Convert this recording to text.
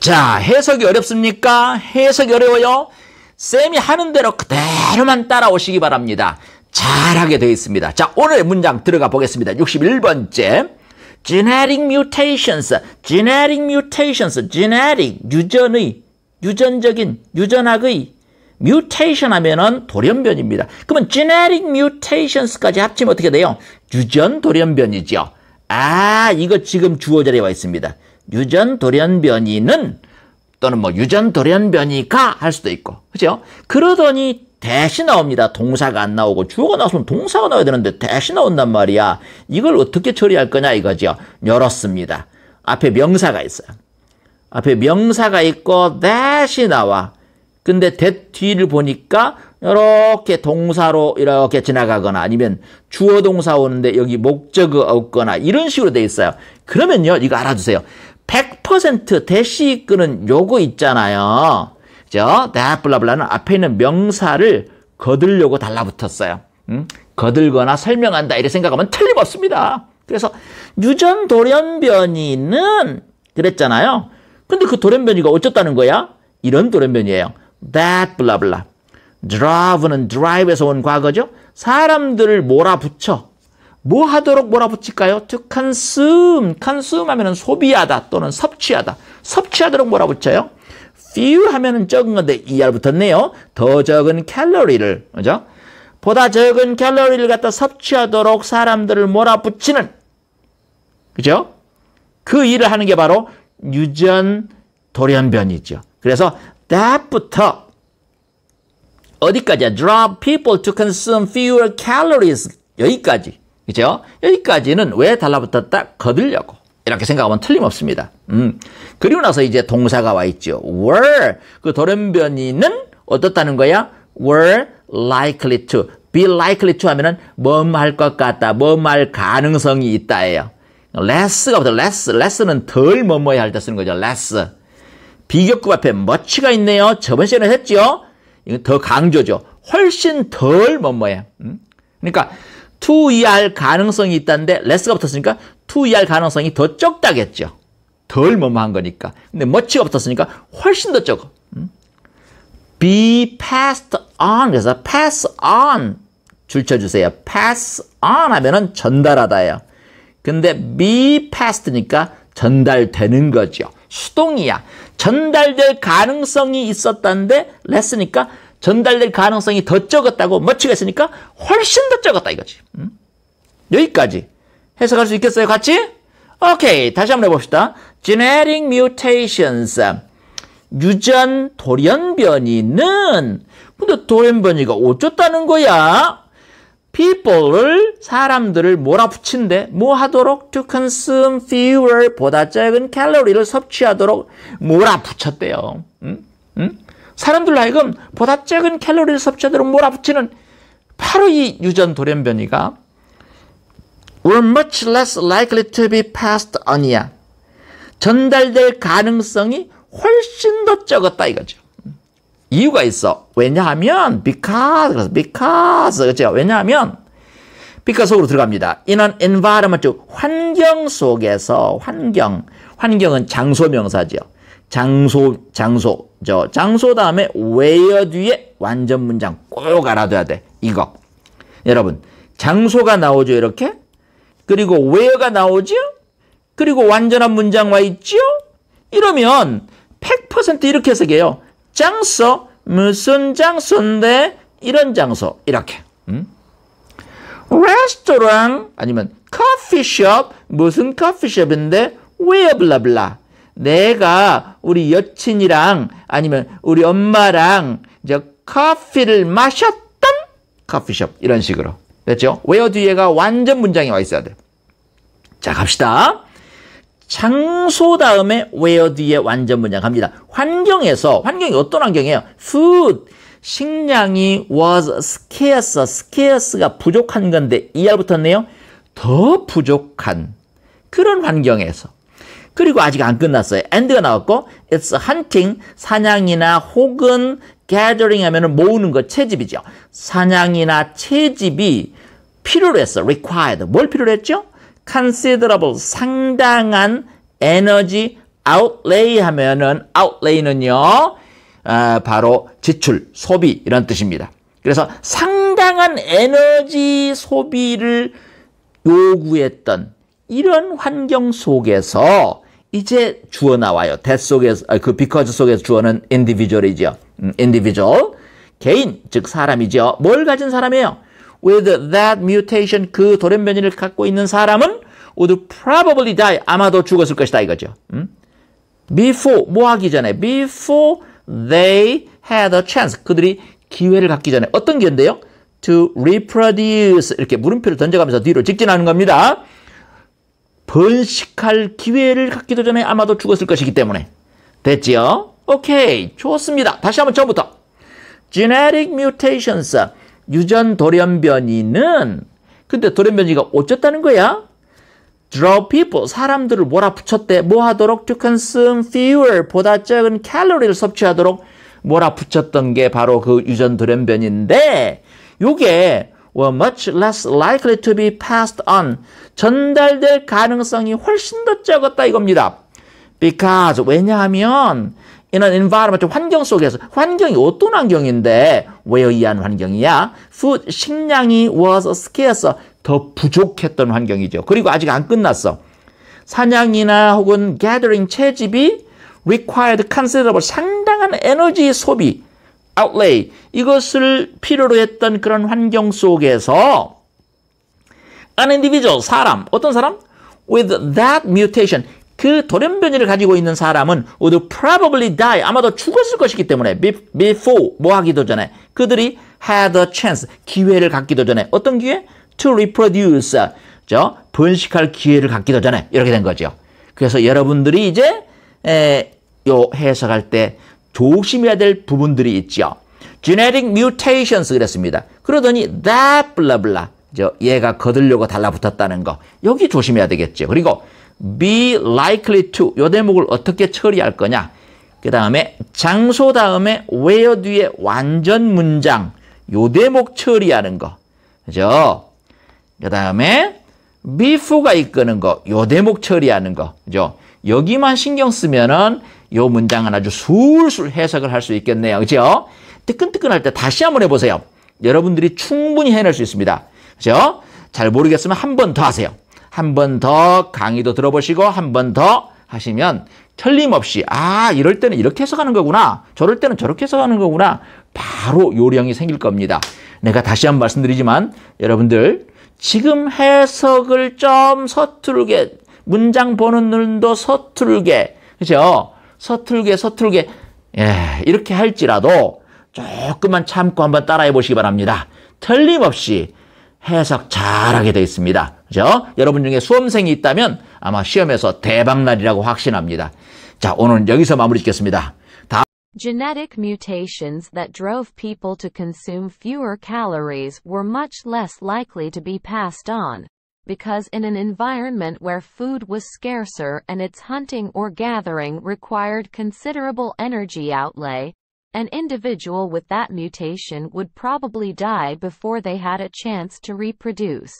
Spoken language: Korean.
자, 해석이 어렵습니까? 해석이 어려워요? 쌤이 하는 대로 그대로만 따라오시기 바랍니다. 잘하게 되어 있습니다. 자, 오늘의 문장 들어가 보겠습니다. 61번째. genetic mutations, genetic mutations, genetic, 유전의, 유전적인, 유전학의 mutation 하면은 돌연변입니다. 그러면 genetic mutations까지 합치면 어떻게 돼요? 유전 돌연변이죠. 아, 이거 지금 주어자리에 와 있습니다. 유전 돌연 변이는 또는 뭐 유전 돌연 변이가 할 수도 있고 그죠? 그러더니 대시 나옵니다. 동사가 안 나오고 주어가 나왔으면 동사가 나와야 되는데 대시 나온단 말이야. 이걸 어떻게 처리할 거냐 이거죠. 열었습니다. 앞에 명사가 있어요. 앞에 명사가 있고 대시 나와. 근데 대 뒤를 보니까 이렇게 동사로 이렇게 지나가거나 아니면 주어 동사 오는데 여기 목적어 없거나 이런 식으로 돼 있어요. 그러면요. 이거 알아두세요. 100% 대시 끄는 요거 있잖아요. 그죠? that 블라블라는 앞에 있는 명사를 거들려고 달라붙었어요. 음? 거들거나 설명한다 이렇게 생각하면 틀림없습니다. 그래서 유전 돌연변이는 그랬잖아요. 근데 그 돌연변이가 어쨌다는 거야? 이런 돌연변이에요. that 블라블라. drive는 drive에서 온 과거죠. 사람들을 몰아붙여. 뭐 하도록 몰아붙일까요? To consume. consume 하면은 소비하다 또는 섭취하다. 섭취하도록 몰아붙여요. few 하면은 적은 건데 er 붙었네요. 더 적은 칼로리를. 그죠? 보다 적은 칼로리를 갖다 섭취하도록 사람들을 몰아붙이는 그죠? 그 일을 하는 게 바로 유전 돌연변이죠. 그래서 that부터 어디까지야? d r o p people to consume fewer calories 여기까지 그죠? 여기까지는 왜 달라붙었다? 거들려고. 이렇게 생각하면 틀림없습니다. 음. 그리고 나서 이제 동사가 와 있죠. were 그 돌연변이는 어떻다는 거야? were likely to be likely to 하면은 뭐할 것 같다, 뭐할 가능성이 있다예요. less가 부어 less, less는 덜 뭐뭐야 할 때 쓰는 거죠. less. 비교급 앞에 much가 있네요. 저번 시간에 했죠. 이건 더 강조죠. 훨씬 덜 뭐뭐야. 음? 그러니까 to ER 가능성이 있다는데 less가 붙었으니까 to ER 가능성이 더 적다겠죠. 덜 뭐뭐한 거니까. 근데 much가 붙었으니까 훨씬 더 적어. 음? be passed on. 그래서 pass on 줄쳐주세요. pass on 하면은 전달하다예요. 근데 be passed니까 전달되는 거죠. 수동이야. 전달될 가능성이 있었다는데 less니까 전달될 가능성이 더 적었다고 멋지게 했으니까 훨씬 더 적었다 이거지. 음? 여기까지 해석할 수 있겠어요? 같이? 오케이. 다시 한번 해봅시다. Genetic mutations. 유전 돌연변이는 근데 돌연변이가 어쩌다는 거야? people를 사람들을 몰아붙인데 뭐 하도록 to consume fewer 보다 적은 칼로리를 섭취하도록 몰아붙였대요. 응? 음? 응? 음? 사람들로 하여금 보다 적은 칼로리를 섭취하도록 몰아붙이는 바로 이 유전 돌연변이가 were much less likely to be passed on이야. 전달될 가능성이 훨씬 더 적었다 이거죠. 이유가 있어. 왜냐하면 because 그래서 because 그렇죠. 왜냐하면 빛과 속으로 들어갑니다. In an environment, 즉 환경 속에서 환경, 환경은 장소 명사죠. 장소, 장소, 저 장소 다음에 where 뒤에 완전 문장 꼭 알아둬야 돼. 이거. 여러분 장소가 나오죠 이렇게? 그리고 where가 나오죠? 그리고 완전한 문장 와 있죠? 이러면 100% 이렇게 해석해요. 장소 무슨 장소인데 이런 장소 이렇게. 음? 레스토랑 아니면 커피숍 무슨 커피숍인데 웨어 블라블라 내가 우리 여친이랑 아니면 우리 엄마랑 이제 커피를 마셨던 커피숍 이런 식으로 됐죠? w h 뒤에가 완전 문장이 와 있어야 돼. 자 갑시다. 장소 다음에 w h 뒤에 완전 문장 갑니다. 환경에서 환경이 어떤 환경이에요? food 식량이 was scarce scarce가 부족한 건데 이 r 붙었네요. 더 부족한 그런 환경에서 그리고 아직 안 끝났어요. and가 나왔고 it's hunting 사냥이나 혹은 gathering 하면은 모으는 것 채집이죠. 사냥이나 채집이 필요로 했어. required. 뭘 필요로 했죠? considerable 상당한 에너지 outlay 하면은 outlay는요. 아, 바로 지출, 소비 이런 뜻입니다. 그래서 상당한 에너지 소비를 요구했던 이런 환경 속에서 이제 주어 나와요. t 속에서 아, 그 b e c 속에서 주어는 individual이죠. 음, individual 개인 즉 사람이죠. 뭘 가진 사람이에요? With that mutation 그 돌연 변이를 갖고 있는 사람은 would probably die 아마도 죽었을 것이다 이거죠. 음? Before 뭐 하기 전에 before they had a chance 그들이 기회를 갖기 전에 어떤 기회인데요? To reproduce 이렇게 물음표를 던져가면서 뒤로 직진하는 겁니다. 번식할 기회를 갖기도 전에 아마도 죽었을 것이기 때문에 됐지요? 오케이 좋습니다. 다시 한번 처음부터 genetic mutations 유전 돌연변이는 근데 돌연변이가 어쨌다는 거야? draw people 사람들을 몰아붙였대 뭐하도록 to consume fewer 보다 적은 칼로리를 섭취하도록 몰아붙였던 게 바로 그 유전 돌연변인데 요게 were much less likely to be passed on. 전달될 가능성이 훨씬 더 적었다 이겁니다. Because 왜냐하면 in an environment 환경 속에서 환경이 어떤 환경인데 왜 의한 환경이야? Food 식량이 was scarce 더 부족했던 환경이죠. 그리고 아직 안 끝났어. 사냥이나 혹은 gathering 채집이 required considerable 상당한 에너지 소비 outlay 이것을 필요로 했던 그런 환경 속에서 an individual 사람 어떤 사람 with that mutation 그 돌연변이를 가지고 있는 사람은 would probably die 아마도 죽었을 것이기 때문에 before 뭐 하기도 전에 그들이 had a chance 기회를 갖기도 전에 어떤 기회 to reproduce 저 번식할 기회를 갖기도 전에 이렇게 된 거죠. 그래서 여러분들이 이제 에, 요 해석할 때 조심해야 될 부분들이 있죠. genetic mutations 그랬습니다. 그러더니 that blah blah 저 얘가 거들려고 달라붙었다는 거 여기 조심해야 되겠죠. 그리고 be likely to 요 대목을 어떻게 처리할 거냐. 그 다음에 장소 다음에 where 뒤에 완전 문장 요 대목 처리하는 거. 그죠? 그 다음에 b e f o 가 이끄는 거 요 대목 처리하는 거. 그죠? 여기만 신경 쓰면은 요 문장은 아주 술술 해석을 할 수 있겠네요. 그죠? 뜨끈뜨끈할 때 다시 한번 해보세요. 여러분들이 충분히 해낼 수 있습니다. 그죠? 잘 모르겠으면 한 번 더 하세요. 한 번 더 강의도 들어보시고 한 번 더 하시면 틀림없이 아 이럴 때는 이렇게 해석하는 거구나 저럴 때는 저렇게 해석하는 거구나 바로 요령이 생길 겁니다. 내가 다시 한번 말씀드리지만 여러분들 지금 해석을 좀서툴게 문장 보는 눈도 서툴게 그죠? 서툴게 서툴게 예, 이렇게 할지라도 조금만 참고 한번 따라해 보시기 바랍니다. 틀림없이 해석 잘하게 되어 있습니다. 그죠? 여러분 중에 수험생이 있다면 아마 시험에서 대박날이라고 확신합니다. 자, 오늘은 여기서 마무리 짓겠습니다. Genetic mutations that drove people to consume fewer calories were much less likely to be passed on. because in an environment where food was scarcer and its hunting or gathering required considerable energy outlay, an individual with that mutation would probably die before they had a chance to reproduce.